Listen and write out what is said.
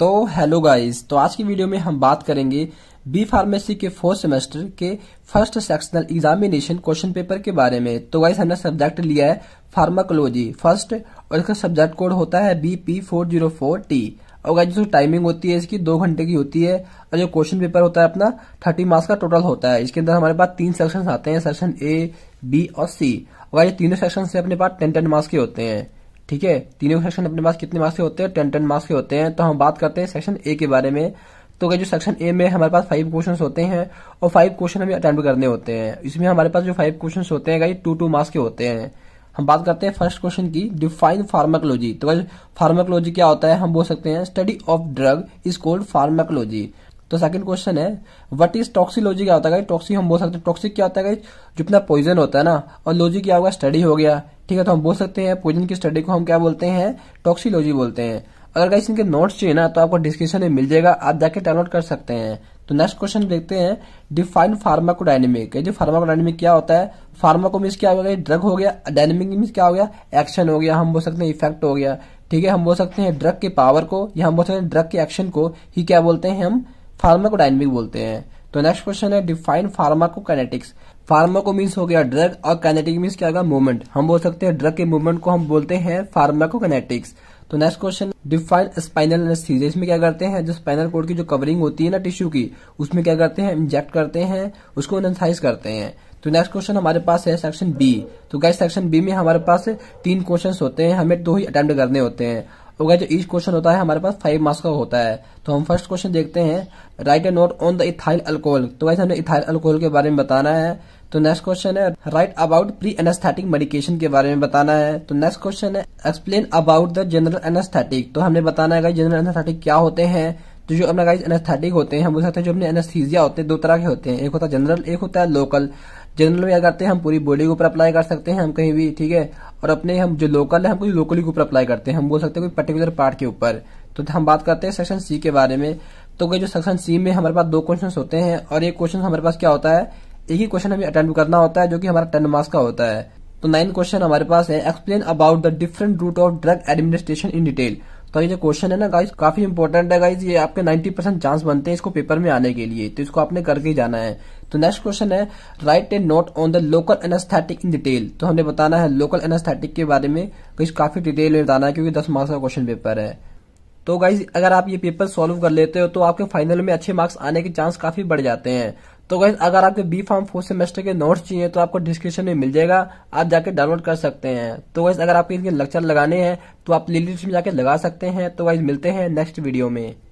तो hello guys तो आज की वीडियो में हम बात करेंगे बी फार्मेसी के फोर्थ सेमेस्टर के first sectional examination question paper के बारे में तो गाइस हमने सब्जेक्ट लिया है फार्माकोलॉजी फर्स्ट और इसका सब्जेक्ट कोड होता है B P four zero four T और गाइस जो टाइमिंग होती है इसकी दो घंटे की होती है और जो क्वेश्चन पेपर होता है अपना थर्टी मार्क्स का टोटल होता है इसके अंदर हमारे पास तीन सेक्शन आते हैं सेक्शन ए बी और सी और ये तीनों सेक्शन से अपने पास टेन टेन मार्क्स के होते हैं ठीक है तीनों सेक्शन अपने पास कितने मार्क्स के होते हैं टेन टेन मार्क्स के होते हैं तो हम बात करते हैं सेक्शन ए के बारे में तो जो सेक्शन ए में हमारे पास फाइव क्वेश्चन होते हैं और फाइव क्वेश्चन हमें अटेम्प्ट करने होते हैं इसमें हमारे पास जो फाइव क्वेश्चन होते हैं टू टू मार्क्स के होते हैं हम बात करते हैं फर्स्ट क्वेश्चन की डिफाइन फार्माकोलॉजी तो फार्माकोलॉजी क्या होता है हम बोल सकते हैं study of drug is called pharmacology तो सेकंड क्वेश्चन है व्हाट इज लॉजी क्या होता है टॉक्सी हम बोल सकते हैं टॉक्सिक क्या होता है जो अपना पॉइजन होता है ना और लॉजी क्या होगा स्टडी हो गया ठीक है तो हम बोल सकते हैं पॉइजन की स्टडी को हम क्या बोलते हैं टॉक्सी बोलते हैं अगर गाइस इनके नोट्स चाहिए ना तो आपको डिस्क्रिप्शन में मिल जाएगा आप जाके डाउनलोड कर सकते हैं तो नेक्स्ट क्वेश्चन देखते हैं डिफाइन फार्माकोडाइनमिक जी डायनेमिक क्या होता है फार्मा को मीन्स क्या हो गया ड्रग हो गया डायनेमिक मीन्स क्या हो गया एक्शन हो गया हम बोल सकते हैं इफेक्ट हो गया ठीक है हम बोल सकते हैं ड्रग के पावर को या हम बोल सकते हैं ड्रग के एक्शन को ही क्या बोलते हैं हम फार्माकोडाइनमिक बोलते हैं तो नेक्स्ट क्वेश्चन है डिफाइन फार्माकोकाइनेटिक्स फार्माको मीन्स हो गया ड्रग और कैनेटिक मीन्स क्या होगा मूवमेंट हम बोल सकते हैं ड्रग के मूवमेंट को हम बोलते हैं फार्माकोकाइनेटिक्स तो नेक्स्ट क्वेश्चन डिफाइन स्पाइनल इसमें क्या करते हैं जो स्पाइनल कोड की जो कवरिंग होती है ना टिश्यू की उसमें क्या करते हैं इंजेक्ट करते हैं उसको एनसाइज करते हैं तो नेक्स्ट क्वेश्चन हमारे पास है सेक्शन बी तो गैस सेक्शन बी में हमारे पास तीन क्वेश्चन होते हैं हमें दो ही अटेम्प्ट करने होते हैं तो जो ईच क्वेश्चन होता है हमारे पास फाइव मार्क्स का होता है तो हम फर्स्ट क्वेश्चन देखते हैं write a note on the ethyl alcohol तो वैसे हमने इथाइल अल्कोहल के बारे में बताना है तो नेक्स्ट क्वेश्चन है write about pre anaesthetic medication के बारे में बताना है तो नेक्स्ट क्वेश्चन है explain about the general anaesthetic तो हमने बताना है जनरल एनेस्थेटिक क्या होते हैं तो जो अपना गाइज एनेस्थेटिक होते हैं हम बोल सकते हैं जो अपने एनेस्थीजिया होते हैं दो तरह के होते हैं एक होता है जनरल एक होता है लोकल जनरल में क्या करते हैं हम पूरी बॉडी के ऊपर अप्लाई कर सकते हैं हम कहीं भी ठीक है और अपने हम जो लोकल है हम कोई लोकली के ऊपर अप्लाई करते हैं हम बोल सकते हैं कोई पर्टिकुलर पार्ट के ऊपर तो हम बात करते हैं सेक्शन सी के बारे में तो जो सेक्शन सी में हमारे पास दो क्वेश्चन होते हैं और एक क्वेश्चन हमारे पास क्या होता है एक ही क्वेश्चन हमें अटेंड करना होता है जो कि हमारा टेन मार्क्स का होता है तो नाइन क्वेश्चन हमारे पास है explain about the different route of drug administration in detail का ये जो क्वेश्चन है ना गाइज काफी इंपॉर्टेंट है गाइज ये आपके 90 परसेंट चांस बनते हैं इसको पेपर में आने के लिए तो इसको आपने करके जाना है तो नेक्स्ट क्वेश्चन है write a note on the local anaesthetic in detail तो हमने बताना है लोकल एनास्थेटिक के बारे में गाइज काफी डिटेल में बताना है क्योंकि दस मार्क्स का क्वेश्चन पेपर है तो गाइज अगर आप ये पेपर सॉल्व कर लेते हो तो आपके फाइनल में अच्छे मार्क्स आने के चांस काफी बढ़ जाते हैं तो गैस अगर आपके बी फॉर्म फोर्थ सेमेस्टर के नोट्स चाहिए तो आपको डिस्क्रिप्शन में मिल जाएगा आप जाके डाउनलोड कर सकते हैं तो वैसे अगर आपके इसके लेक्चर लगाने हैं तो आप प्लेलिस्ट में जाके लगा सकते हैं तो वैसे मिलते हैं नेक्स्ट वीडियो में